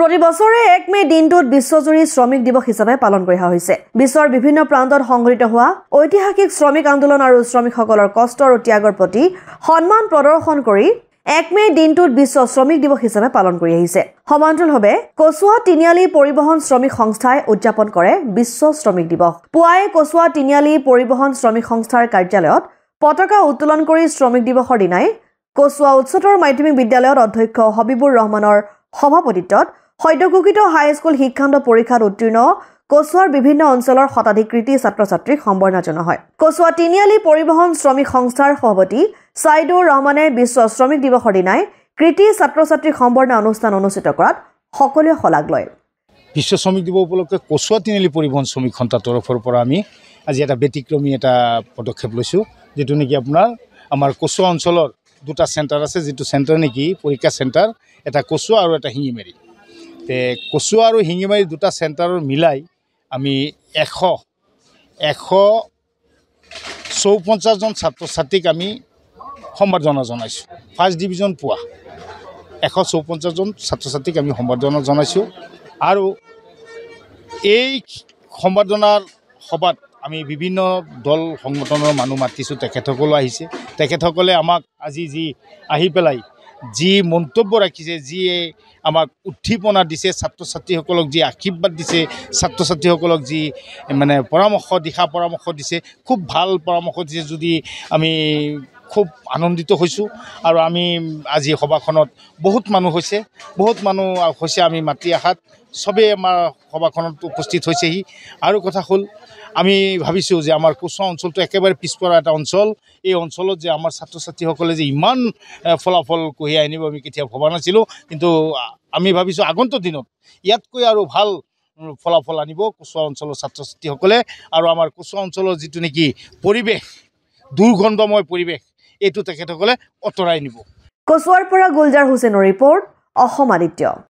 প্ৰতি বছৰে এক মে দিনটোত বিশ্বজুৰি শ্ৰমিক দিৱস হিচাপে পালন কৰি অহা হৈছে বিশ্বৰ বিভিন্ন প্ৰান্তত সংঘটিত হোৱা ঐতিহাসিক শ্ৰমিক আন্দোলন আৰু শ্ৰমিকসকলৰ কষ্ট আৰু ত্যাগৰ প্ৰতি সন্মান প্ৰদৰ্শন কৰি এক মে দিনটোত বিশ্ব শ্ৰমিক দিৱস হিচাপে পালন কৰি আহিছে সমান্তৰালভাৱে কচুৱা তিনিআলি পৰিবহণ শ্ৰমিক সংস্থাই উদযাপন কৰে বিশ্ব শ্ৰমিক দিৱস পুৱাই কচুৱা তিনিআলি পৰিবহণ শ্ৰমিক সংস্থাৰ কাৰ্যালয়ত পতাকা উত্তোলন কৰি শ্ৰমিক দিৱসৰ দিনাই কচুৱা উচ্চতৰ মাধ্যমিক বিদ্যালয়ত অধ্যক্ষ হবিবুৰ ৰহমানৰ সভাপতিত্বত সদ্যঘোষিত হাইস্কুল শিক্ষান্ত পৰীক্ষাত উত্তীৰ্ণ কচুৱাৰ বিভিন্ন অঞ্চলৰ শতাধিক কৃতি ছাত্ৰ ছাত্ৰীক সম্বৰ্ণা জনোৱা হয় কচুৱা তিনিআলি পৰিবহণ শ্ৰমিক সংস্থাৰ সভাপতি ছাইদুৰ ৰহমানে বিশ্ব শ্ৰমিক দিৱসৰ দিনাই কৃতি ছাত্ৰ ছাত্ৰীক সম্বৰ্ণা অনুষ্ঠান অনুষ্ঠিত কৰাত সকলোৱে শলাগ লয় বিশ্ব শ্ৰমিক দিৱস উপলক্ষে কচুৱা তিনিআলি পৰিবহন শ্ৰমিক সন্থাৰ তৰফৰ পৰা আমি আজি এটা ব্যতিক্ৰমী এটা পদক্ষেপ লৈছোঁ যিটো নেকি আপোনাৰ আমাৰ কচুৱা অঞ্চলৰ দুটা চেণ্টাৰ আছে যিটো চেণ্টাৰ নেকি পৰীক্ষা চেণ্টাৰ এটা কচুৱা আৰু এটা শিঙিমাৰি কচু আৰু শিঙিমাৰি দুটা চেণ্টাৰৰ মিলাই আমি এশ এশ চৌপঞ্চাছজন ছাত্ৰ ছাত্ৰীক আমি সম্বৰ্ধনা জনাইছোঁ ফাৰ্ষ্ট ডিভিজন পোৱা এশ চৌপঞ্চাছজন ছাত্ৰ ছাত্ৰীক আমি সম্বৰ্ধনা জনাইছোঁ আৰু এই সম্বৰ্ধনাৰ সভাত আমি বিভিন্ন দল সংগঠনৰ মানুহ মাতিছোঁ তেখেতসকলো আহিছে তেখেতসকলে আমাক আজি যি আহি পেলাই যি মন্তব্য ৰাখিছে যিয়ে আমাক উদ্দীপনা দিছে ছাত্ৰ ছাত্ৰীসকলক যি আশীৰ্বাদ দিছে ছাত্ৰ ছাত্ৰীসকলক যি মানে পৰামৰ্শ দিহা পৰামৰ্শ দিছে খুব ভাল পৰামৰ্শ দিছে যদি আমি খুব আনন্দিত হৈছোঁ আৰু আমি আজি সভাখনত বহুত মানুহ হৈছে বহুত মানুহ হৈছে আমি মাতৃ আশাত চবেই আমাৰ সভাখনত উপস্থিত হৈছেহি আৰু কথা হ'ল আমি ভাবিছোঁ যে আমাৰ কোচ অঞ্চলটো একেবাৰে পিছপৰা এটা অঞ্চল এই অঞ্চলত যে আমাৰ ছাত্ৰ ছাত্ৰীসকলে যে ইমান ফলাফল কঢ়িয়াই আনিব আমি কেতিয়াও ভবা নাছিলোঁ কিন্তু আমি ভাবিছোঁ আগন্তুক দিনত ইয়াতকৈ আৰু ভাল ফলাফল আনিব কোচোৱা অঞ্চলৰ ছাত্ৰ ছাত্ৰীসকলে আৰু আমাৰ কোচোৱা অঞ্চলৰ যিটো নেকি পৰিৱেশ দুৰ্গন্ধময় পৰিৱেশ এইটো তেখেতসকলে আঁতৰাই নিব কচুৱাৰ পৰা গুলজাৰ হুছেইনৰ ৰিপৰ্ট অসম আদিত্য